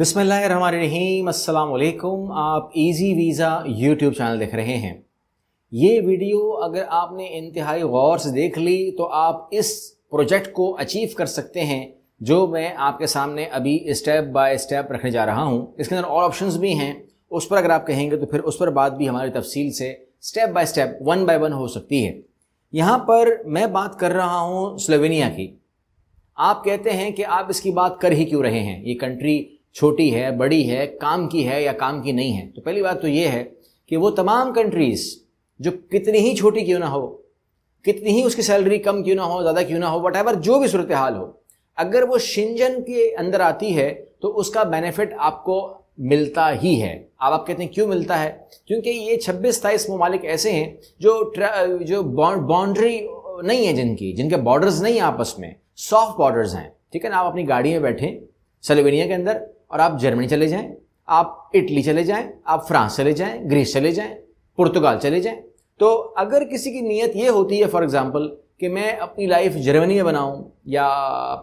बिसमीम अल्लाम आप इजी वीज़ा यूट्यूब चैनल देख रहे हैं ये वीडियो अगर आपने इंतहाई गौर से देख ली तो आप इस प्रोजेक्ट को अचीव कर सकते हैं जो मैं आपके सामने अभी स्टेप बाय स्टेप रखने जा रहा हूँ इसके अंदर और ऑप्शंस भी हैं उस पर अगर आप कहेंगे तो फिर उस पर बात भी हमारी तफसील से step by step one by one हो सकती है यहाँ पर मैं बात कर रहा हूँ स्लोवेनिया की आप कहते हैं कि आप इसकी बात कर ही क्यों रहे हैं ये कंट्री छोटी है बड़ी है काम की है या काम की नहीं है तो पहली बात तो ये है कि वो तमाम कंट्रीज़ जो कितनी ही छोटी क्यों ना हो कितनी ही उसकी सैलरी कम क्यों ना हो ज़्यादा क्यों ना हो वट एवर जो भी सूरत हाल हो अगर वो शिंजन के अंदर आती है तो उसका बेनिफिट आपको मिलता ही है अब आप कहते हैं क्यों मिलता है क्योंकि ये छब्बीस तेईस ममालिक ऐसे हैं जो जो बाउंड्री नहीं है जिनकी जिनके बॉर्डर्स नहीं हैं आपस में सॉफ्ट बॉर्डर्स हैं ठीक है ना आप अपनी गाड़ी में बैठें सलोवेनिया के अंदर और आप जर्मनी चले जाएं आप इटली चले जाएं आप फ्रांस चले जाएं ग्रीस चले जाएं पुर्तगाल चले जाएं तो अगर किसी की नीयत ये होती है फॉर एग्जाम्पल कि मैं अपनी लाइफ जर्मनी में बनाऊं या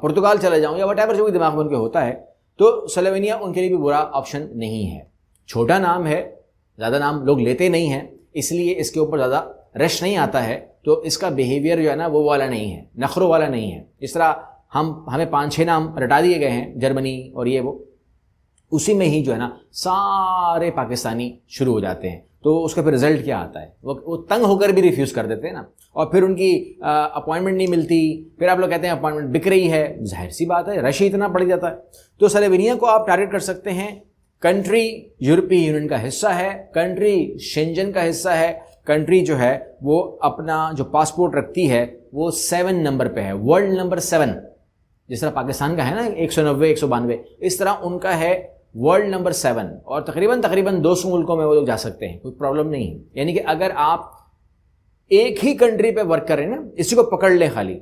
पुर्तगाल चले जाऊं या वट जो भी दिमाग में उनके होता है तो सलोवेनिया उनके लिए भी बुरा ऑप्शन नहीं है छोटा नाम है ज़्यादा नाम लोग लेते नहीं हैं इसलिए इसके ऊपर ज़्यादा रश नहीं आता है तो इसका बिहेवियर जो है ना वो वाला नहीं है नखरों वाला नहीं है जिस तरह हम हमें पाँच छः नाम रटा दिए गए हैं जर्मनी और ये वो उसी में ही जो है ना सारे पाकिस्तानी शुरू हो जाते हैं तो उसका फिर रिजल्ट क्या आता है वो वो तंग होकर भी रिफ्यूज़ कर देते हैं ना और फिर उनकी अपॉइंटमेंट नहीं मिलती फिर आप लोग कहते हैं अपॉइंटमेंट बिक रही है जाहिर सी बात है रश इतना पड़ जाता है तो सलेविनिया को आप टारगेट कर सकते हैं कंट्री यूरोपीय यूनियन का हिस्सा है कंट्री शेंजन का हिस्सा है कंट्री जो है वो अपना जो पासपोर्ट रखती है वो सेवन नंबर पे है वर्ल्ड नंबर सेवन जिस तरह पाकिस्तान का है ना एक सौ नब्बे एक सौ बानवे इस तरह उनका है वर्ल्ड नंबर सेवन और तकरीबन तकरीबन दो सौ मुल्कों में वो लोग जा सकते हैं कोई प्रॉब्लम नहीं है यानी कि अगर आप एक ही कंट्री पे वर्क करें ना इसी को पकड़ लें खाली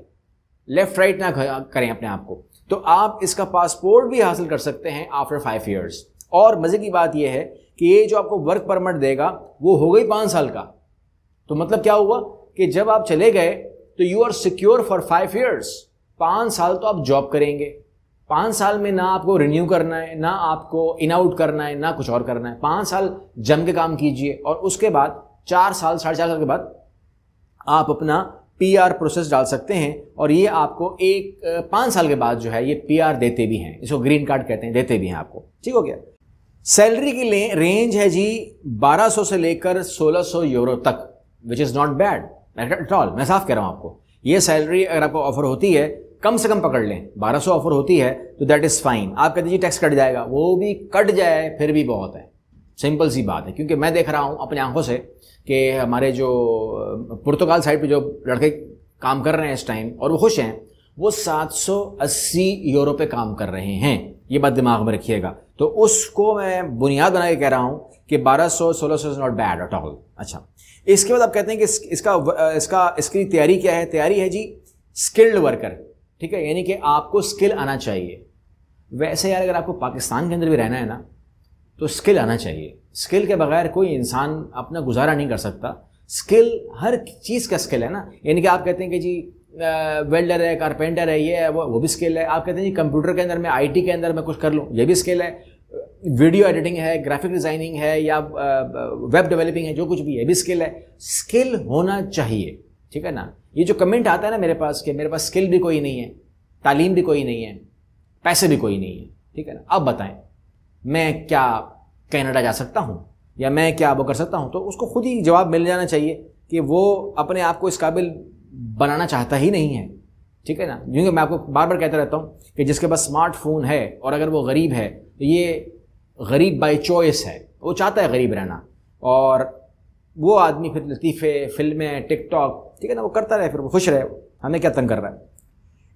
लेफ्ट राइट ना करें अपने आप को तो आप इसका पासपोर्ट भी हासिल कर सकते हैं आफ्टर फाइव ईयर्स और मज़े की बात यह है कि ये जो आपको वर्क परमिट देगा वो हो गई पाँच साल का तो मतलब क्या हुआ कि जब आप चले गए तो you are secure for five years पाँच साल तो आप जॉब करेंगे पाँच साल में ना आपको रिन्यू करना है ना आपको इन आउट करना है ना कुछ और करना है पाँच साल जम के काम कीजिए और उसके बाद चार साल साढ़े चार साल के बाद आप अपना पी आर प्रोसेस डाल सकते हैं और ये आपको एक पाँच साल के बाद जो है ये पी आर देते भी हैं इसको ग्रीन कार्ड कहते हैं देते भी हैं आपको ठीक हो गया सैलरी की रेंज है जी 1200 से लेकर 1600 यूरो तक which is not bad at all मैं साफ कह रहा हूँ आपको ये सैलरी अगर आपको ऑफर होती है कम से कम पकड़ लें 1200 ऑफर होती है तो दैट इज़ फाइन आप कहते जी टैक्स कट जाएगा वो भी कट जाए फिर भी बहुत है सिंपल सी बात है क्योंकि मैं देख रहा हूँ अपनी आंखों से कि हमारे जो पुर्तगाल साइड पे जो लड़के काम कर रहे हैं इस टाइम और वो खुश हैं वो 780 यूरो पे काम कर रहे हैं ये बात दिमाग में रखिएगा तो उसको मैं बुनियाद बना के कह रहा हूँ कि 1200 1600 is not bad at all अच्छा इसके बाद आप कहते हैं कि इसका इसका इसकी तैयारी क्या है तैयारी है जी स्किल्ड वर्कर ठीक है यानी कि आपको स्किल आना चाहिए वैसे यार अगर आपको पाकिस्तान के अंदर भी रहना है ना तो स्किल आना चाहिए स्किल के बगैर कोई इंसान अपना गुजारा नहीं कर सकता स्किल हर चीज़ का स्किल है ना यानी कि आप कहते हैं कि जी वेल्डर है कारपेंटर है ये है वो वो भी स्किल है आप कहते हैं जी कंप्यूटर के अंदर मैं आईटी के अंदर मैं कुछ कर लूँ ये भी स्किल है वीडियो एडिटिंग है ग्राफिक डिज़ाइनिंग है या वेब डेवलपिंग है जो कुछ भी है भी स्किल है स्किल होना चाहिए ठीक है ना ये जो कमेंट आता है ना मेरे पास कि मेरे पास स्किल भी कोई नहीं है तालीम भी कोई नहीं है पैसे भी कोई नहीं है ठीक है ना अब बताएं मैं क्या कनाडा जा सकता हूँ या मैं क्या वो कर सकता हूँ तो उसको खुद ही जवाब मिल जाना चाहिए कि वो अपने आप को इस काबिल बनाना चाहता ही नहीं है ठीक है ना क्योंकि मैं आपको बार बार कहता रहता हूँ कि जिसके पास स्मार्टफोन है और अगर वो गरीब है तो ये गरीब बाई चॉइस है वो चाहता है गरीब रहना और वो आदमी फिर लतीफ़े फिल्में टिकटॉक ठीक है ना वो करता रहे फिर वो खुश रहे हमें क्या तंग कर रहा है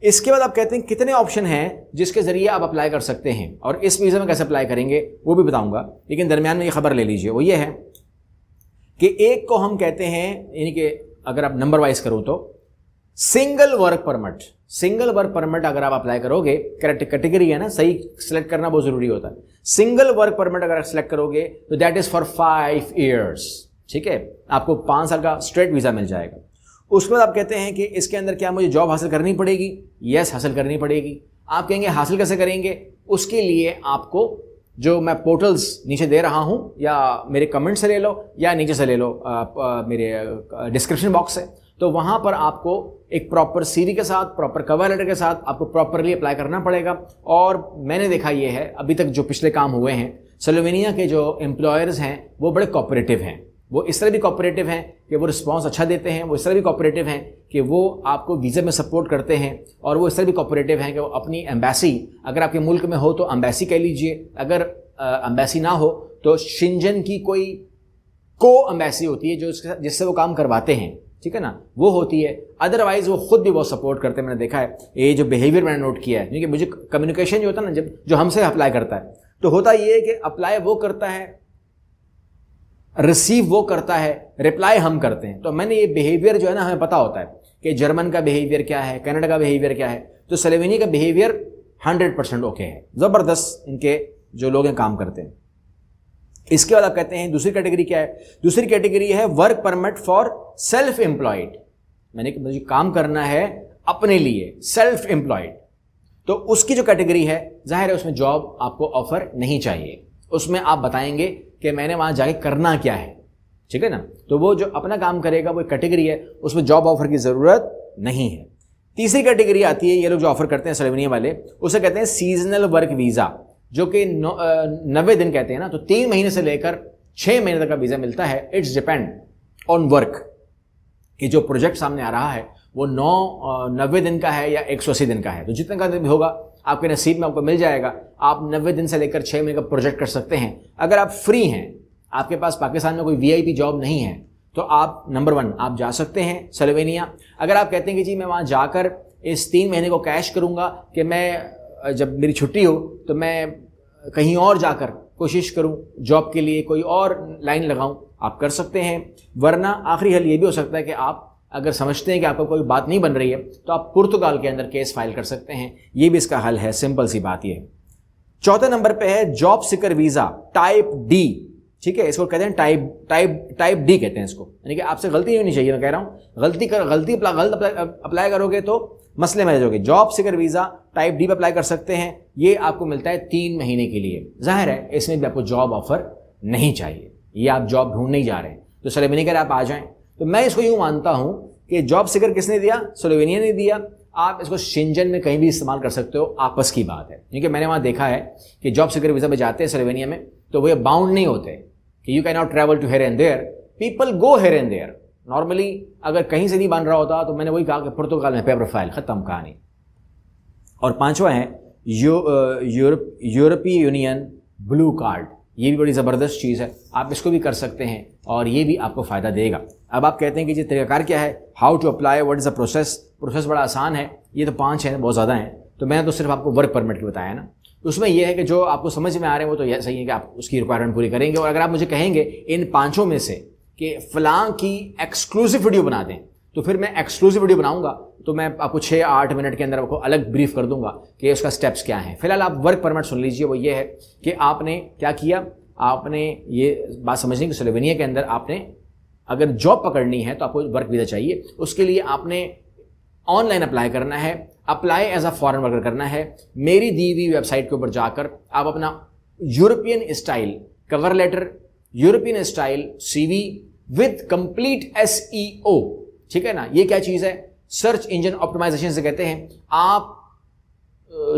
इसके बाद आप कहते हैं कितने ऑप्शन हैं जिसके ज़रिए आप अप्लाई कर सकते हैं और इस वीज़ा में कैसे अप्लाई करेंगे वो भी बताऊंगा लेकिन दरमियान में ये खबर ले लीजिए वो ये है कि एक को हम कहते हैं यानी कि अगर आप नंबर वाइज करो तो single work permit single work permit अगर आप अप्लाई करोगे करेक्ट कैटेगरी है ना सही सिलेक्ट करना बहुत ज़रूरी होता है सिंगल वर्क परमिट अगर आप सिलेक्ट करोगे तो that is for five years ठीक है आपको पाँच साल का स्ट्रेट वीज़ा मिल जाएगा उसके बाद आप कहते हैं कि इसके अंदर क्या मुझे जॉब हासिल करनी पड़ेगी यस हासिल करनी पड़ेगी आप कहेंगे हासिल कैसे करेंगे उसके लिए आपको जो मैं पोर्टल्स नीचे दे रहा हूँ या मेरे कमेंट से ले लो या नीचे से ले लो आ, आ, मेरे डिस्क्रिप्शन बॉक्स से तो वहाँ पर आपको एक प्रॉपर सीरी के साथ प्रॉपर कवर लेटर के साथ आपको प्रॉपरली अप्लाई करना पड़ेगा और मैंने देखा ये है अभी तक जो पिछले काम हुए हैं सलोवेनिया के जो एम्प्लॉयर्स हैं वो बड़े कॉपरेटिव हैं वो इस तरह भी कॉपरेटिव हैं कि वो रिस्पॉन्स अच्छा देते हैं वो इस तरह भी कॉपरेटिव हैं कि वो आपको वीज़े में सपोर्ट करते हैं और वो इस तरह भी कॉपरेटिव हैं कि वो अपनी एम्बेसी अगर आपके मुल्क में हो तो अम्बेसी कह लीजिए अगर अम्बेसी ना हो तो शिंजन की कोई को अम्बेसी होती है जो जिससे वो काम करवाते हैं ठीक है ना वो होती है अदरवाइज वो खुद भी बहुत सपोर्ट करते हैं मैंने देखा है ये जो बिहेवियर मैंने नोट किया है क्योंकि मुझे कम्युनिकेशन जो होता है ना जब जो हमसे अप्लाई करता है तो होता ये है कि अप्लाई वो करता है रिसीव वो करता है रिप्लाई हम करते हैं तो मैंने ये बिहेवियर जो है ना हमें पता होता है कि जर्मन का बिहेवियर क्या है कनाडा का बिहेवियर क्या है तो सलेवेनिया का बिहेवियर हंड्रेड परसेंट ओके है ज़बरदस्त इनके जो लोग हैं काम करते हैं इसके बाद आप कहते हैं दूसरी कैटेगरी क्या है दूसरी कैटेगरी है work permit for self employed मैंने मुझे काम करना है अपने लिए सेल्फ एम्प्लॉयड तो उसकी जो कैटेगरी है जाहिर है उसमें जॉब आपको ऑफर नहीं चाहिए उसमें आप बताएंगे कि मैंने वहाँ जाके करना क्या है ठीक है ना तो वो जो अपना काम करेगा वो कैटेगरी है उसमें जॉब ऑफर की ज़रूरत नहीं है तीसरी कैटेगरी आती है ये लोग जो ऑफर करते हैं सलेमनिया वाले उसे कहते हैं सीजनल वर्क वीज़ा जो कि नब्बे दिन कहते हैं ना तो तीन महीने से लेकर छः महीने तक का वीज़ा मिलता है इट्स डिपेंड ऑन वर्क कि जो प्रोजेक्ट सामने आ रहा है वो नौ नब्बे दिन का है या एक सौ अस्सी दिन का है तो जितने का दिन होगा आपके नसीब में आपको मिल जाएगा आप नब्बे दिन से लेकर छः महीने का प्रोजेक्ट कर सकते हैं अगर आप फ्री हैं आपके पास पाकिस्तान में कोई वी जॉब नहीं है तो आप नंबर वन आप जा सकते हैं सलोवेनिया अगर आप कहते हैं कि जी मैं वहाँ जाकर इस तीन महीने को कैश करूँगा कि मैं जब मेरी छुट्टी हो तो मैं कहीं और जाकर कोशिश करूँ जॉब के लिए कोई और लाइन लगाऊँ आप कर सकते हैं वरना आखिरी हल ये भी हो सकता है कि आप अगर समझते हैं कि आपको कोई बात नहीं बन रही है तो आप पुर्तगाल के अंदर केस फाइल कर सकते हैं ये भी इसका हल है सिंपल सी बात यह चौथे नंबर पे है job seeker visa type D ठीक है इसको कहते हैं टाइप टाइप टाइप डी कहते हैं इसको यानी कि आपसे गलती नहीं होनी चाहिए मैं कह रहा हूँ गलती कर गलती गलत अप्लाई करोगे तो मसले में जाओगे job seeker visa type D पर अप्लाई कर सकते हैं ये आपको मिलता है तीन महीने के लिए जाहिर है इसमें भी आपको जॉब ऑफर नहीं चाहिए ये आप जॉब ढूंढ नहीं जा रहे हैं तो सर मैंने कह आप आ जाए तो मैं इसको यूं मानता हूं कि जॉब सिकर किसने दिया सोलोवेनिया ने दिया आप इसको शिंजन में कहीं भी इस्तेमाल कर सकते हो आपस की बात है क्योंकि मैंने वहां देखा है कि जॉब सिकर वीज़ा पे जाते हैं सोलोवेनिया में तो वे बाउंड नहीं होते कि you can not travel to here and there people go here and there normally अगर कहीं से नहीं बन रहा होता तो मैंने वही कहा कि पुर्तगाल में पेपर फाइल ख़त्म कहानी और पांचवा है यूरोपीय यूनियन ब्लू कार्ड ये भी बड़ी ज़बरदस्त चीज़ है आप इसको भी कर सकते हैं और ये भी आपको फ़ायदा देगा अब आप कहते हैं कि ये तरीकाकार क्या है how to apply what is the process process बड़ा आसान है ये तो पाँच हैं बहुत ज़्यादा हैं तो मैंने तो सिर्फ आपको वर्क परमिट की बताया ना तो उसमें यह है कि जो आपको समझ में आ रहे हैं वो तो यह सही है कि आप उसकी रिक्वायरमेंट पूरी करेंगे और अगर आप मुझे कहेंगे इन पाँचों में से कि फ़लाँ की एक्सक्लूसिव वीडियो बना दें तो फिर मैं एक्सक्लूसिव वीडियो बनाऊंगा तो मैं आपको छः आठ मिनट के अंदर आपको अलग ब्रीफ कर दूंगा कि उसका स्टेप्स क्या है फिलहाल आप वर्क परमिट सुन लीजिए वो ये है कि आपने क्या किया आपने ये बात समझनी कि स्लोवेनिया के अंदर आपने अगर जॉब पकड़नी है तो आपको वर्क वीज़ा चाहिए उसके लिए आपने ऑनलाइन अप्लाई करना है apply as a foreign worker करना है मेरी दी हुई वेबसाइट के ऊपर जाकर आप अपना European style cover letter European style CV with complete ओ ठीक है ना ये क्या चीज़ है सर्च इंजन ऑप्टिमाइजेशन से कहते हैं आप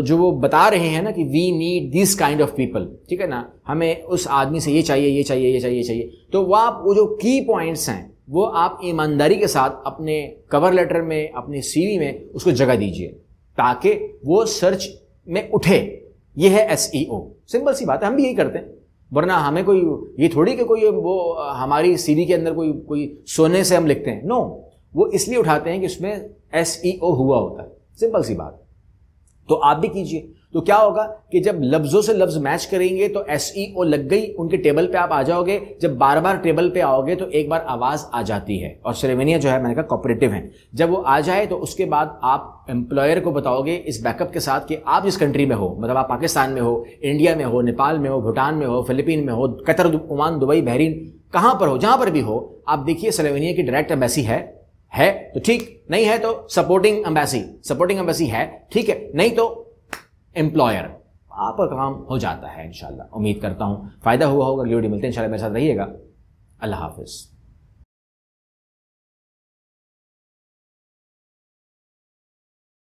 जो वो बता रहे हैं ना कि we need this kind of people ठीक है ना हमें उस आदमी से ये चाहिए ये चाहिए ये चाहिए ये चाहिए तो वह आप वो जो की पॉइंट्स हैं वो आप ईमानदारी के साथ अपने कवर लेटर में अपने सीवी में उसको जगह दीजिए ताकि वो सर्च में उठे ये है एस सिंपल e सी बात है हम भी यही करते हैं वरना हमें कोई ये थोड़ी कि कोई वो हमारी सीवी के अंदर कोई कोई सोने से हम लिखते हैं नो no. वो इसलिए उठाते हैं कि उसमें एस e हुआ होता है सिंपल सी बात तो आप भी कीजिए तो क्या होगा कि जब लफ्जों से लफ्ज मैच करेंगे तो एस e लग गई उनके टेबल पे आप आ जाओगे जब बार बार टेबल पे आओगे तो एक बार आवाज आ जाती है और सेरेमनिया जो है मैंने कहा कॉपरेटिव है जब वो आ जाए तो उसके बाद आप एम्प्लॉयर को बताओगे इस बैकअप के साथ कि आप जिस कंट्री में हो मतलब आप पाकिस्तान में हो इंडिया में हो नेपाल में हो भूटान में हो फिलिपीन में हो कतर ओमान दुबई बहरीन कहां पर हो जहां पर भी हो आप देखिए स्लोवेनिया की डायरेक्ट एम्बेसी है है तो ठीक नहीं है तो सपोर्टिंग एम्बेसी सपोर्टिंग एम्बेसी है ठीक है नहीं तो एम्प्लॉयर आपका काम हो जाता है इंशाल्लाह उम्मीद करता हूं फ़ायदा हुआ होगा अगली वीडियो मिलते हैं इंशाल्लाह मेरे साथ रहिएगा अल्लाह हाफिज़